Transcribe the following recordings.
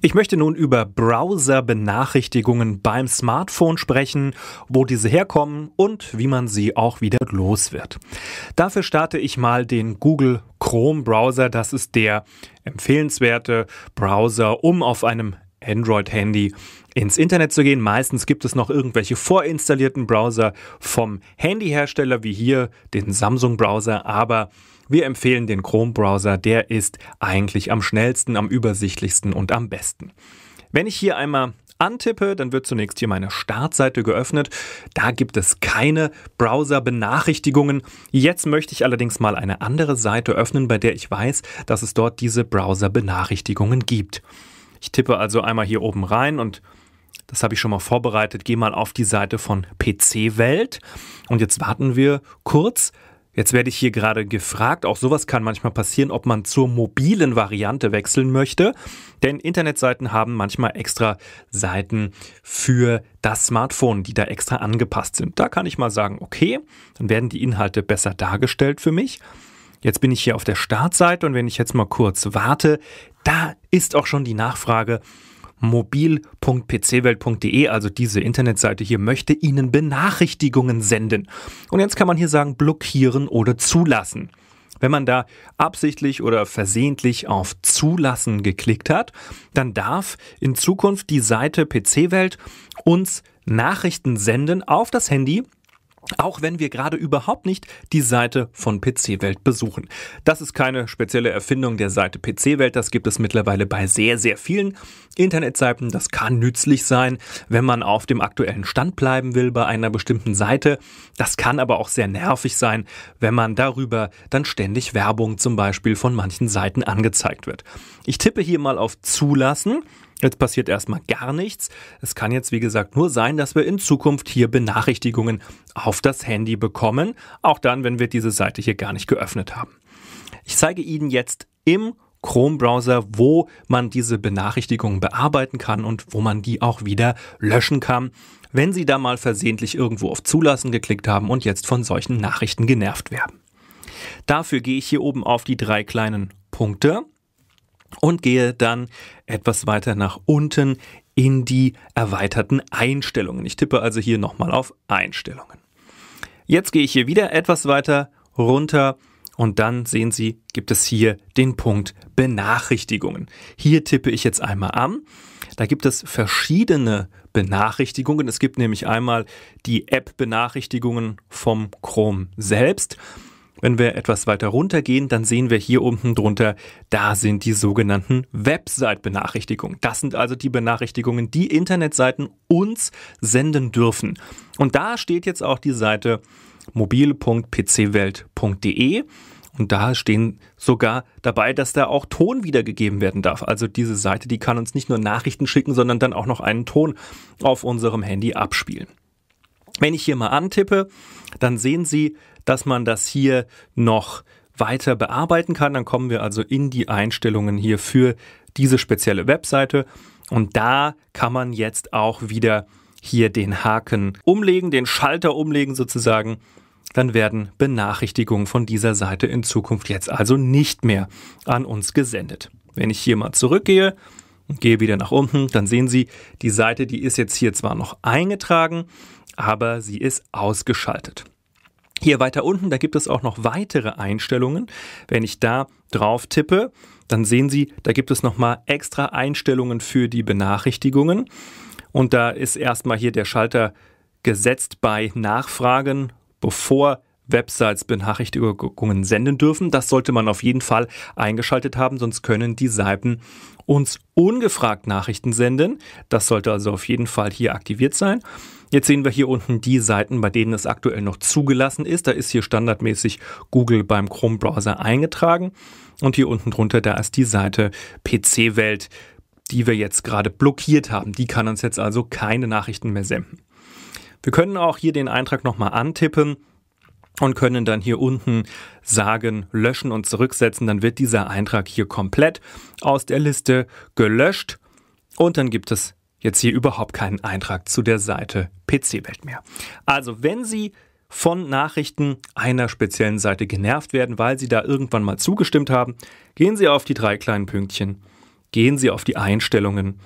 Ich möchte nun über Browser-Benachrichtigungen beim Smartphone sprechen, wo diese herkommen und wie man sie auch wieder los wird. Dafür starte ich mal den Google Chrome Browser. Das ist der empfehlenswerte Browser, um auf einem Android-Handy ins Internet zu gehen. Meistens gibt es noch irgendwelche vorinstallierten Browser vom Handyhersteller, wie hier den Samsung-Browser, aber wir empfehlen den Chrome-Browser, der ist eigentlich am schnellsten, am übersichtlichsten und am besten. Wenn ich hier einmal antippe, dann wird zunächst hier meine Startseite geöffnet. Da gibt es keine Browser-Benachrichtigungen. Jetzt möchte ich allerdings mal eine andere Seite öffnen, bei der ich weiß, dass es dort diese Browser-Benachrichtigungen gibt. Ich tippe also einmal hier oben rein und das habe ich schon mal vorbereitet. Gehe mal auf die Seite von PC Welt und jetzt warten wir kurz. Jetzt werde ich hier gerade gefragt, auch sowas kann manchmal passieren, ob man zur mobilen Variante wechseln möchte. Denn Internetseiten haben manchmal extra Seiten für das Smartphone, die da extra angepasst sind. Da kann ich mal sagen, okay, dann werden die Inhalte besser dargestellt für mich. Jetzt bin ich hier auf der Startseite und wenn ich jetzt mal kurz warte, da ist auch schon die Nachfrage mobil.pcwelt.de, also diese Internetseite hier, möchte Ihnen Benachrichtigungen senden. Und jetzt kann man hier sagen, blockieren oder zulassen. Wenn man da absichtlich oder versehentlich auf Zulassen geklickt hat, dann darf in Zukunft die Seite PC-Welt uns Nachrichten senden auf das Handy auch wenn wir gerade überhaupt nicht die Seite von PC-Welt besuchen. Das ist keine spezielle Erfindung der Seite PC-Welt. Das gibt es mittlerweile bei sehr, sehr vielen Internetseiten. Das kann nützlich sein, wenn man auf dem aktuellen Stand bleiben will bei einer bestimmten Seite. Das kann aber auch sehr nervig sein, wenn man darüber dann ständig Werbung zum Beispiel von manchen Seiten angezeigt wird. Ich tippe hier mal auf Zulassen. Jetzt passiert erstmal gar nichts. Es kann jetzt, wie gesagt, nur sein, dass wir in Zukunft hier Benachrichtigungen auf das Handy bekommen. Auch dann, wenn wir diese Seite hier gar nicht geöffnet haben. Ich zeige Ihnen jetzt im Chrome-Browser, wo man diese Benachrichtigungen bearbeiten kann und wo man die auch wieder löschen kann, wenn Sie da mal versehentlich irgendwo auf Zulassen geklickt haben und jetzt von solchen Nachrichten genervt werden. Dafür gehe ich hier oben auf die drei kleinen Punkte und gehe dann etwas weiter nach unten in die erweiterten Einstellungen. Ich tippe also hier nochmal auf Einstellungen. Jetzt gehe ich hier wieder etwas weiter runter und dann sehen Sie, gibt es hier den Punkt Benachrichtigungen. Hier tippe ich jetzt einmal an. Da gibt es verschiedene Benachrichtigungen. Es gibt nämlich einmal die App-Benachrichtigungen vom Chrome selbst. Wenn wir etwas weiter runter gehen, dann sehen wir hier unten drunter, da sind die sogenannten Website-Benachrichtigungen. Das sind also die Benachrichtigungen, die Internetseiten uns senden dürfen. Und da steht jetzt auch die Seite mobil.pcwelt.de. Und da stehen sogar dabei, dass da auch Ton wiedergegeben werden darf. Also diese Seite, die kann uns nicht nur Nachrichten schicken, sondern dann auch noch einen Ton auf unserem Handy abspielen. Wenn ich hier mal antippe, dann sehen Sie, dass man das hier noch weiter bearbeiten kann. Dann kommen wir also in die Einstellungen hier für diese spezielle Webseite. Und da kann man jetzt auch wieder hier den Haken umlegen, den Schalter umlegen sozusagen. Dann werden Benachrichtigungen von dieser Seite in Zukunft jetzt also nicht mehr an uns gesendet. Wenn ich hier mal zurückgehe, und gehe wieder nach unten, dann sehen Sie, die Seite, die ist jetzt hier zwar noch eingetragen, aber sie ist ausgeschaltet. Hier weiter unten, da gibt es auch noch weitere Einstellungen. Wenn ich da drauf tippe, dann sehen Sie, da gibt es nochmal extra Einstellungen für die Benachrichtigungen. Und da ist erstmal hier der Schalter gesetzt bei Nachfragen, bevor Websites Benachrichtigungen senden dürfen. Das sollte man auf jeden Fall eingeschaltet haben, sonst können die Seiten uns ungefragt Nachrichten senden. Das sollte also auf jeden Fall hier aktiviert sein. Jetzt sehen wir hier unten die Seiten, bei denen es aktuell noch zugelassen ist. Da ist hier standardmäßig Google beim Chrome-Browser eingetragen. Und hier unten drunter, da ist die Seite PC-Welt, die wir jetzt gerade blockiert haben. Die kann uns jetzt also keine Nachrichten mehr senden. Wir können auch hier den Eintrag nochmal antippen und können dann hier unten sagen, löschen und zurücksetzen. Dann wird dieser Eintrag hier komplett aus der Liste gelöscht und dann gibt es jetzt hier überhaupt keinen Eintrag zu der Seite PC-Welt mehr. Also wenn Sie von Nachrichten einer speziellen Seite genervt werden, weil Sie da irgendwann mal zugestimmt haben, gehen Sie auf die drei kleinen Pünktchen, gehen Sie auf die Einstellungen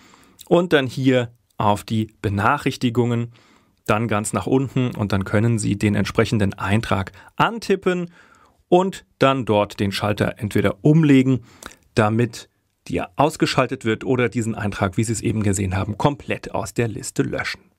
und dann hier auf die Benachrichtigungen dann ganz nach unten und dann können Sie den entsprechenden Eintrag antippen und dann dort den Schalter entweder umlegen, damit der ausgeschaltet wird oder diesen Eintrag, wie Sie es eben gesehen haben, komplett aus der Liste löschen.